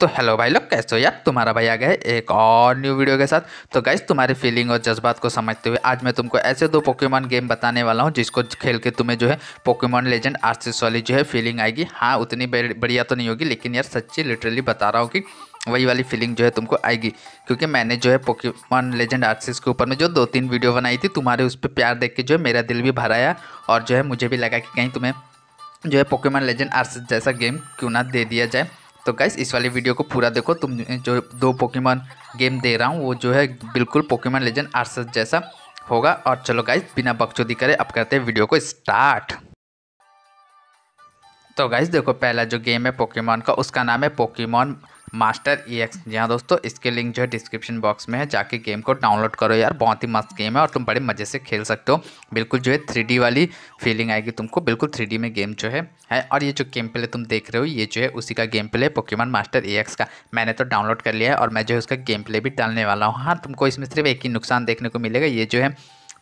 तो हेलो भाई लोग कैसे हो यार तुम्हारा भाई आ गया एक और न्यू वीडियो के साथ तो गाइज तुम्हारी फीलिंग और जज्बात को समझते हुए आज मैं तुमको ऐसे दो पोकेमॉन गेम बताने वाला हूँ जिसको खेल के तुम्हें जो है पोकेमॉन लेजेंड आर्सिस वाली जो है फीलिंग आएगी हाँ उतनी बढ़िया तो नहीं होगी लेकिन यार सच्ची लिटरली बता रहा हूँ कि वही वाली फीलिंग जो है तुमको आएगी क्योंकि मैंने जो है पोकेमॉन लेजेंड आर्सिस के ऊपर में जो दो तीन वीडियो बनाई थी तुम्हारे उस पर प्यार देख के जो है मेरा दिल भी भराया और जो है मुझे भी लगा कि कहीं तुम्हें जो है पोकेमॉन लेजेंड आर्सिस जैसा गेम क्यों ना दे दिया जाए तो गाइस इस वाली वीडियो को पूरा देखो तुम जो दो पोकेमॉन गेम दे रहा हूँ वो जो है बिल्कुल पोकेमॉन लेजेंड आर्सस जैसा होगा और चलो गाइस बिना बकचोदी करे अब करते हैं वीडियो को स्टार्ट तो गाइस देखो पहला जो गेम है पोकेमॉन का उसका नाम है Pokemon master E e X जी हाँ दोस्तों इसके लिंक जो है डिस्क्रिप्शन बॉक्स में है जाके गेम को डाउनलोड करो यार बहुत ही मस्त गेम है और तुम बड़े मज़े से खेल सकते हो बिल्कुल जो है थ्री वाली फीलिंग आएगी तुमको बिल्कुल थ्री में गेम जो है है और ये जो गेम प्ले तुम देख रहे हो ये जो है उसी का game play Pokemon master A का मैंने तो डाउनलोड कर लिया है और मैं जो है उसका गेम प्ले भी डालने वाला हूँ हाँ तुमको इसमें सिर्फ एक ही नुकसान देखने को मिलेगा ये जो है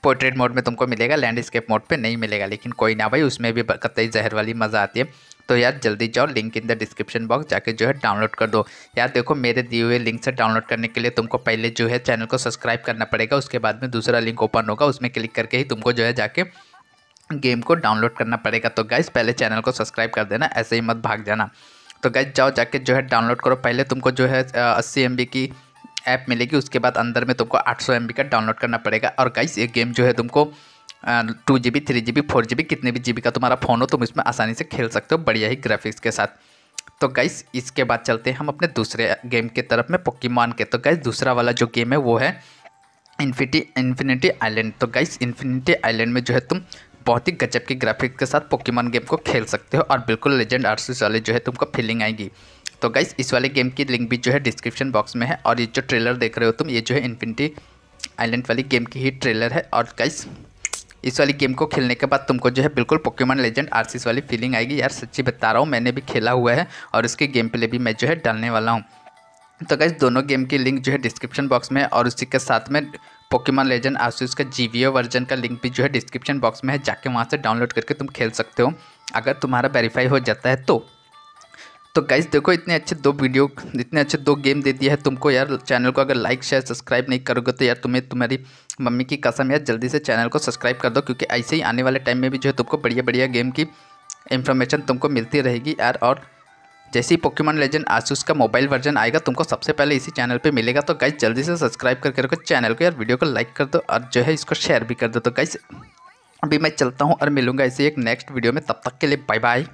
पोर्ट्रेट मोड में तुमको मिलेगा लैंडस्केप मोड पे नहीं मिलेगा लेकिन कोई ना भाई उसमें भी कतई जहर वाली मज़ा आती है तो यार जल्दी जाओ link in the description box जाके जो है डाउनलोड कर दो यार देखो मेरे दिए हुए लिंक से डाउनलोड करने के लिए तुमको पहले जो है चैनल को सब्सक्राइब करना पड़ेगा उसके बाद में दूसरा लिंक ओपन होगा उसमें क्लिक करके ही तुमको जो है जाके गेम को डाउनलोड करना पड़ेगा तो गाइज पहले चैनल को सब्सक्राइब कर देना ऐसे ही मत भाग जाना तो गाइज जाओ जाके जो है डाउनलोड करो पहले तुमको जो है अस्सी एम की ऐप मिलेगी उसके बाद अंदर में तुमको आठ सौ का डाउनलोड करना पड़ेगा और गाइज ये गेम जो है तुमको two G B three G B four G B कितने भी जी बी का तुम्हारा फ़ोन हो तुम इसमें आसानी से खेल सकते हो बढ़िया ही ग्राफिक्स के साथ तो गाइस इसके बाद चलते हैं हम अपने दूसरे गेम के तरफ में पोकीमान के तो गाइस दूसरा वाला जो गेम है वो है इन्फिटी इन्फिनिटी आइलैंड तो गाइस इन्फिनिटी आइलैंड में जो है तुम बहुत ही गजब की ग्राफिक्स के साथ पोकीमान गेम को खेल सकते हो और बिल्कुल लेजेंड आर्सिस वाले जो है तुमको फीलिंग आएगी तो गाइस इस वाले गेम की लिंक भी जो है डिस्क्रिप्शन बॉक्स में है और ये जो ट्रेलर देख रहे हो तुम ये जो है इन्फिनिटी आइलैंड वाली गेम की ही ट्रेलर है और गाइस इस वाली गेम को खेलने के बाद तुमको जो है बिल्कुल पोकेमन लेजेंड आरसीस वाली फीलिंग आएगी यार सच्ची बता रहा हूँ मैंने भी खेला हुआ है और उसके गेम प्ले भी मैं जो है डालने वाला हूँ तो गैस दोनों गेम की लिंक जो है डिस्क्रिप्शन बॉक्स में और उसी के साथ में पोकेमॉन लेजेंड आसूस का जीवीओ वर्जन का लिंक भी जो है डिस्क्रिप्शन बॉक्स में है जाके वहाँ से डाउनलोड करके तुम खेल सकते हो अगर तुम्हारा वेरीफाई हो जाता है तो तो गाइज देखो इतने अच्छे दो वीडियो इतने अच्छे दो गेम दे दिया है तुमको यार चैनल को अगर लाइक शेयर सब्सक्राइब नहीं करोगे तो यार तुम्हें तुम्हारी मम्मी की कसम यार जल्दी से चैनल को सब्सक्राइब कर दो क्योंकि ऐसे ही आने वाले टाइम में भी जो है तुमको बढ़िया बढ़िया गेम की इन्फॉर्मेशन तुमको मिलती रहेगी यार और जैसे ही पोकेमॉन लेजेंड आसूस का मोबाइल वर्जन आएगा तुमको सबसे पहले इसी चैनल पे मिलेगा तो गाइज जल्दी से सब्सक्राइब करके रखो चैनल को यार वीडियो को लाइक कर दो और जो है इसको शेयर भी कर दो तो गाइज अभी मैं चलता हूँ और मिलूंगा ऐसे एक नेक्स्ट वीडियो में तब तक के लिए बाय बाय